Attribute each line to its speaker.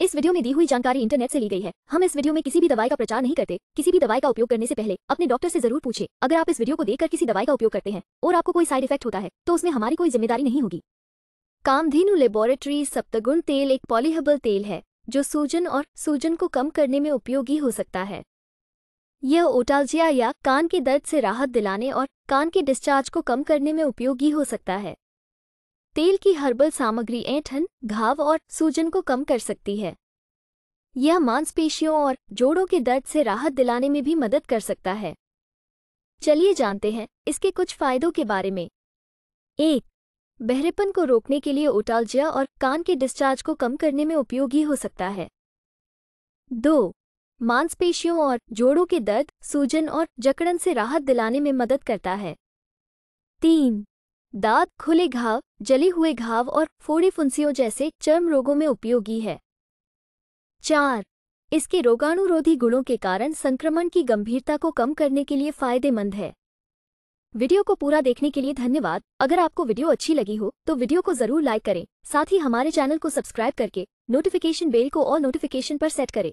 Speaker 1: इस वीडियो में दी हुई जानकारी इंटरनेट से ली गई है हम इस वीडियो में किसी भी दवाई का प्रचार नहीं करते किसी भी दवाई का उपयोग करने से पहले अपने डॉक्टर से जरूर पूछे अगर आप इस वीडियो को देखकर किसी दवाई का उपयोग करते हैं और आपको कोई साइड इफेक्ट होता है तो उसमें हमारी कोई जिम्मेदारी नहीं होगी कामधेनु लेबोरेटरी सप्तगुण तेल एक पॉलीहबल तेल है जो सूजन और सूजन को कम करने में उपयोगी हो सकता है यह ओटालजिया या कान के दर्द से राहत दिलाने और कान के डिस्चार्ज को कम करने में उपयोगी हो सकता है तेल की हर्बल सामग्री ऐंठन घाव और सूजन को कम कर सकती है यह मांसपेशियों और जोड़ों के दर्द से राहत दिलाने में भी मदद कर सकता है चलिए जानते हैं इसके कुछ फायदों के बारे में एक बहरेपन को रोकने के लिए ओटालजिया और कान के डिस्चार्ज को कम करने में उपयोगी हो सकता है दो मांसपेशियों और जोड़ों के दर्द सूजन और जकड़न से राहत दिलाने में मदद करता है तीन दाद खुले घाव जले हुए घाव और फोड़ी फुंसियों जैसे चर्म रोगों में उपयोगी है चार इसके रोगाणुरोधी गुणों के कारण संक्रमण की गंभीरता को कम करने के लिए फायदेमंद है वीडियो को पूरा देखने के लिए धन्यवाद अगर आपको वीडियो अच्छी लगी हो तो वीडियो को जरूर लाइक करें साथ ही हमारे चैनल को सब्सक्राइब करके नोटिफिकेशन बेल को और नोटिफिकेशन पर सेट करें